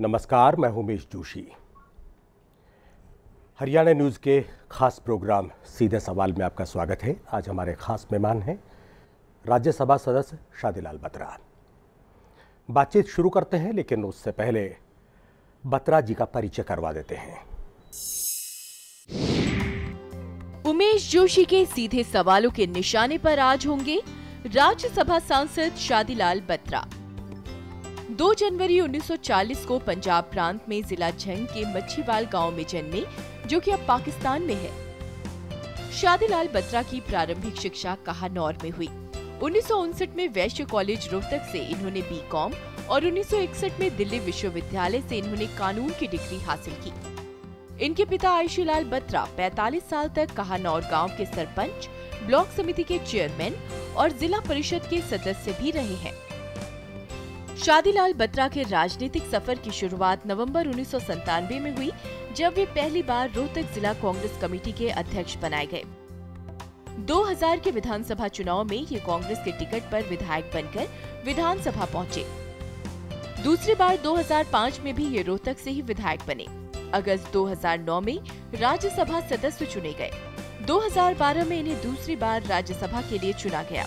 नमस्कार मैं उमेश जोशी हरियाणा न्यूज़ के खास प्रोग्राम सीधे सवाल में आपका स्वागत है आज हमारे खास मेहमान हैं राज्यसभा सदस्य शादीलाल बत्रा बातचीत शुरू करते हैं लेकिन उससे पहले बत्रा जी का परिचय करवा देते हैं उमेश जोशी के सीधे सवालों के निशाने पर आज होंगे राज्यसभा सांसद शादीलाल बत्रा 2 जनवरी 1940 को पंजाब प्रांत में जिला झंग के मच्छीवाल गांव में जन्मे जो कि अब पाकिस्तान में है शादीलाल बत्रा की प्रारंभिक शिक्षा कहानौर में हुई उन्नीस में वैश्य कॉलेज रोहतक से इन्होंने बीकॉम और 1961 में दिल्ली विश्वविद्यालय से इन्होंने कानून की डिग्री हासिल की इनके पिता आयुषीलाल बत्रा 45 साल तक कहानौर गांव के सरपंच ब्लॉक समिति के चेयरमैन और जिला परिषद के सदस्य भी रहे हैं शादीलाल बत्रा के राजनीतिक सफर की शुरुआत नवंबर उन्नीस में हुई जब वे पहली बार रोहतक जिला कांग्रेस कमेटी के अध्यक्ष बनाए गए 2000 के विधानसभा चुनाव में ये कांग्रेस के टिकट पर विधायक बनकर विधानसभा पहुंचे दूसरी बार 2005 में भी ये रोहतक से ही विधायक बने अगस्त 2009 में राज्यसभा सदस्य चुने गए 2012 में इन्हें दूसरी बार राज्यसभा के लिए चुना गया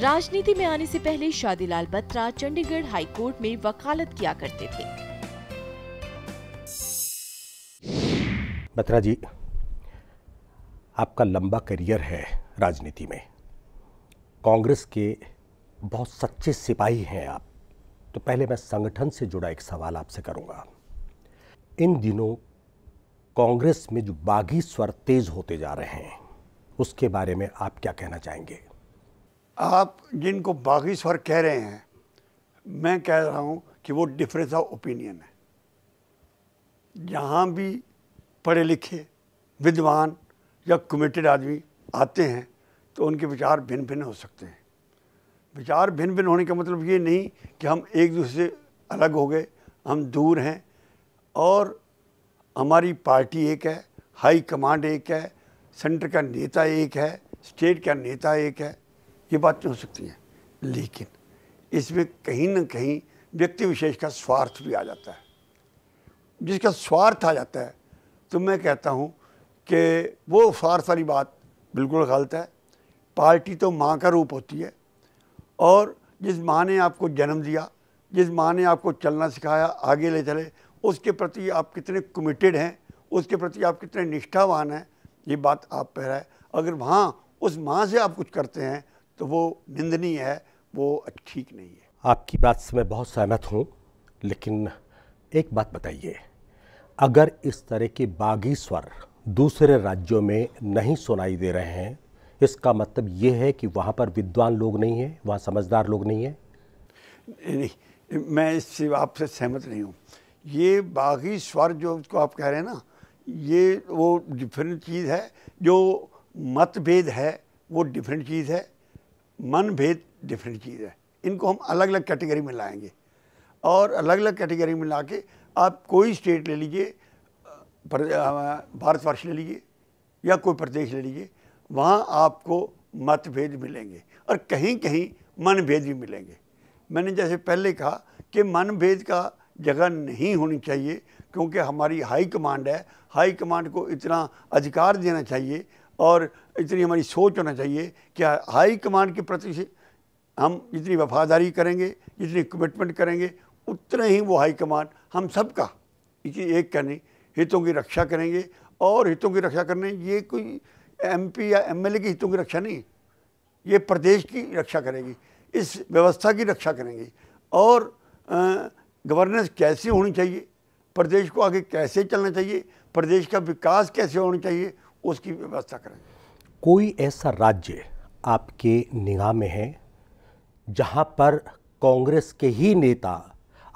राजनीति में आने से पहले शादीलाल बत्रा चंडीगढ़ हाईकोर्ट में वकालत किया करते थे बत्रा जी आपका लंबा करियर है राजनीति में कांग्रेस के बहुत सच्चे सिपाही हैं आप तो पहले मैं संगठन से जुड़ा एक सवाल आपसे करूंगा इन दिनों कांग्रेस में जो बागी स्वर तेज होते जा रहे हैं उसके बारे में आप क्या कहना चाहेंगे आप जिनको बागी स्वर कह रहे हैं मैं कह रहा हूँ कि वो डिफरेंस ऑफ ओपिनियन है जहाँ भी पढ़े लिखे विद्वान या कमिटेड आदमी आते हैं तो उनके विचार भिन्न भिन्न हो सकते हैं विचार भिन्न भिन्न होने का मतलब ये नहीं कि हम एक दूसरे से अलग हो गए हम दूर हैं और हमारी पार्टी एक है हाई कमांड एक है सेंटर का नेता एक है स्टेट का नेता एक है ये बातें हो सकती हैं लेकिन इसमें कहीं ना कहीं व्यक्ति विशेष का स्वार्थ भी आ जाता है जिसका स्वार्थ आ जाता है तो मैं कहता हूँ कि वो स्वार्थ वाली बात बिल्कुल गलत है पार्टी तो माँ का रूप होती है और जिस माँ ने आपको जन्म दिया जिस माँ ने आपको चलना सिखाया आगे ले चले उसके प्रति आप कितने कमिटेड हैं उसके प्रति आप कितने निष्ठावान हैं ये बात आप पर है अगर वहाँ उस माँ से आप कुछ करते हैं तो वो निंदनीय है वो ठीक नहीं है आपकी बात से मैं बहुत सहमत हूँ लेकिन एक बात बताइए अगर इस तरह के बागी स्वर दूसरे राज्यों में नहीं सुनाई दे रहे हैं इसका मतलब ये है कि वहाँ पर विद्वान लोग नहीं हैं वहाँ समझदार लोग नहीं हैं नहीं मैं इससे आपसे सहमत नहीं हूँ ये बागी स्वर जो उसको आप कह रहे हैं ना ये वो डिफरेंट चीज़ है जो मतभेद है वो डिफरेंट चीज़ है मन भेद डिफरेंट चीज़ है इनको हम अलग अलग कैटेगरी में लाएंगे और अलग अलग कैटेगरी में ला के आप कोई स्टेट ले लीजिए भारतवर्ष ले लीजिए या कोई प्रदेश ले लीजिए वहाँ आपको मतभेद मिलेंगे और कहीं कहीं मनभेद भी मिलेंगे मैंने जैसे पहले कहा कि मनभेद का जगह नहीं होनी चाहिए क्योंकि हमारी हाई कमांड है हाई कमांड को इतना अधिकार देना चाहिए और इतनी हमारी सोच होना चाहिए कि हाई कमांड के प्रति हम जितनी वफादारी करेंगे जितनी कमिटमेंट करेंगे उतना ही वो हाई कमांड हम सब का एक करने हितों की रक्षा करेंगे और हितों की रक्षा करने ये कोई एमपी या एमएलए के हितों की रक्षा नहीं ये प्रदेश की रक्षा करेगी इस व्यवस्था की रक्षा करेंगे और गवर्नेंस कैसी होनी चाहिए प्रदेश को आगे कैसे चलना चाहिए प्रदेश का विकास कैसे होना चाहिए उसकी व्यवस्था करें कोई ऐसा राज्य आपके निगाह में है जहां पर कांग्रेस के ही नेता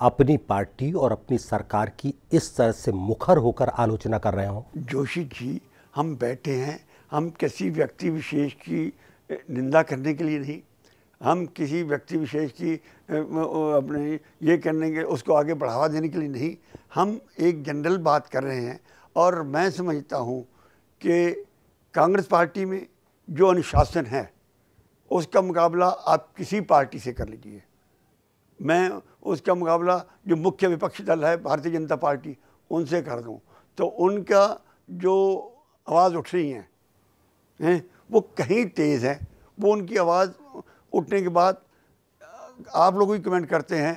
अपनी पार्टी और अपनी सरकार की इस तरह से मुखर होकर आलोचना कर रहे हों जोशी जी हम बैठे हैं हम किसी व्यक्ति विशेष की निंदा करने के लिए नहीं हम किसी व्यक्ति विशेष की अपने ये करने के उसको आगे बढ़ावा देने के लिए नहीं हम एक जनरल बात कर रहे हैं और मैं समझता हूँ कि कांग्रेस पार्टी में जो अनुशासन है उसका मुकाबला आप किसी पार्टी से कर लीजिए मैं उसका मुकाबला जो मुख्य विपक्षी दल है भारतीय जनता पार्टी उनसे कर दूँ तो उनका जो आवाज़ उठ रही है हैं वो कहीं तेज़ है वो उनकी आवाज़ उठने के बाद आप लोग ही कमेंट करते हैं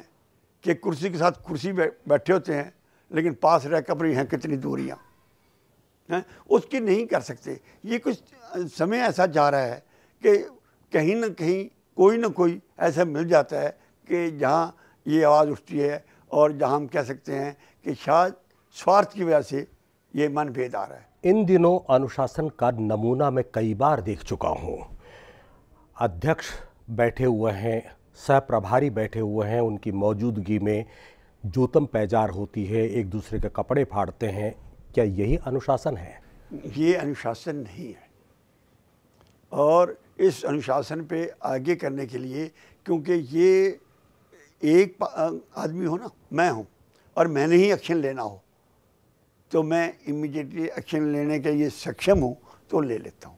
कि कुर्सी के साथ कुर्सी बैठे होते हैं लेकिन पास रह रही हैं कितनी दूरियाँ हैं उसकी नहीं कर सकते ये कुछ समय ऐसा जा रहा है कि कहीं ना कहीं कोई ना कोई ऐसा मिल जाता है कि जहाँ ये आवाज़ उठती है और जहाँ हम कह सकते हैं कि शायद स्वार्थ की वजह से ये मनभेद आ रहा है इन दिनों अनुशासन का नमूना मैं कई बार देख चुका हूँ अध्यक्ष बैठे हुए हैं सह प्रभारी बैठे हुए हैं उनकी मौजूदगी में जोतम पैजार होती है एक दूसरे के कपड़े फाड़ते हैं क्या यही अनुशासन है ये अनुशासन नहीं है और इस अनुशासन पे आगे करने के लिए क्योंकि ये एक आदमी हो ना मैं हूँ और मैंने ही एक्शन लेना हो तो मैं इमीडिएटली एक्शन लेने के लिए सक्षम हूँ तो ले लेता हूँ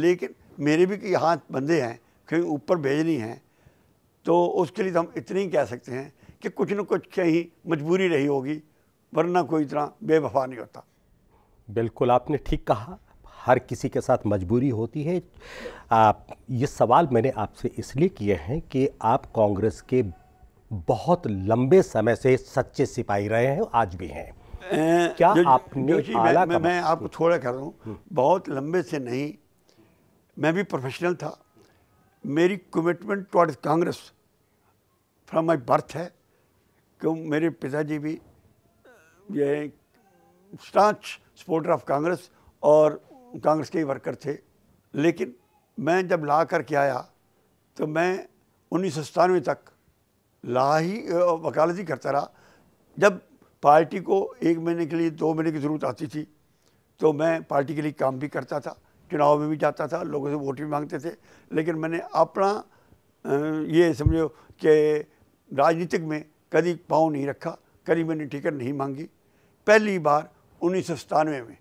लेकिन मेरे भी हाथ बंधे हैं कहीं ऊपर भेजनी है तो उसके लिए तो हम इतनी ही कह सकते हैं कि कुछ न कुछ कहीं मजबूरी रही होगी वरना कोई इतना बेवफा नहीं होता बिल्कुल आपने ठीक कहा हर किसी के साथ मजबूरी होती है आप ये सवाल मैंने आपसे इसलिए किए हैं कि आप कांग्रेस के बहुत लंबे समय से सच्चे सिपाही रहे हैं आज भी हैं क्या क्या आपने आला मैं, मैं आपको थोड़ा कर रहा हूँ हम्म। बहुत लंबे से नहीं मैं भी प्रोफेशनल था मेरी commitment towards Congress from my birth है क्यों मेरे पिताजी भी ये स्टांच सपोर्टर ऑफ कांग्रेस और कांग्रेस के ही वर्कर थे लेकिन मैं जब ला करके आया तो मैं उन्नीस सौ तक ला ही वकालत ही करता रहा जब पार्टी को एक महीने के लिए दो महीने की ज़रूरत आती थी तो मैं पार्टी के लिए काम भी करता था चुनाव में भी जाता था लोगों से वोट भी मांगते थे लेकिन मैंने अपना ये समझो कि राजनीतिक में कभी पाँव नहीं रखा कभी मैंने टिकट नहीं मांगी पहली बार उन्नीस में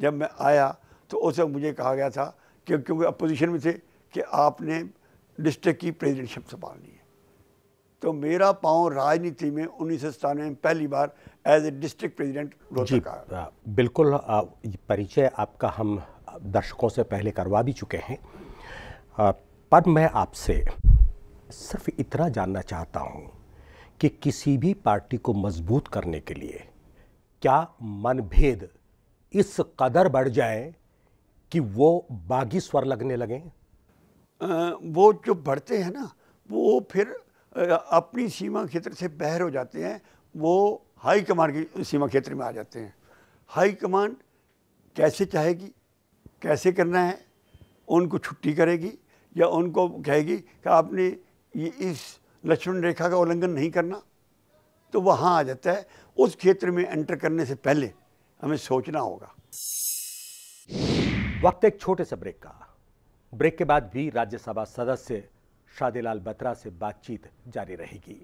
जब मैं आया तो उस वक्त मुझे कहा गया था कि क्योंकि अपोजिशन में थे कि आपने डिस्ट्रिक्ट की प्रेजिडेंटशिप संभालनी है तो मेरा पाँव राजनीति में उन्नीस में पहली बार एज ए डिस्ट्रिक्ट प्रेसिडेंट जी आ, बिल्कुल परिचय आपका हम दर्शकों से पहले करवा भी चुके हैं पर मैं आपसे सिर्फ इतना जानना चाहता हूँ कि किसी भी पार्टी को मजबूत करने के लिए क्या मनभेद इस कदर बढ़ जाए कि वो बागी स्वर लगने लगे वो जो बढ़ते हैं ना वो फिर अपनी सीमा क्षेत्र से बहर हो जाते हैं वो हाई कमांड की सीमा क्षेत्र में आ जाते हैं हाई कमांड कैसे चाहेगी कैसे करना है उनको छुट्टी करेगी या उनको कहेगी कि आपने ये इस लक्ष्मण रेखा का उल्लंघन नहीं करना तो वहाँ आ जाता है उस क्षेत्र में एंटर करने से पहले हमें सोचना होगा वक्त एक छोटे से ब्रेक का ब्रेक के बाद भी राज्यसभा सदस्य शादीलाल बत्रा से बातचीत जारी रहेगी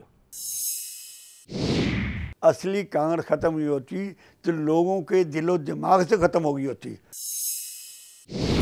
असली कांग्रेस खत्म हुई होती तो लोगों के दिलो दिमाग से खत्म हो गई होती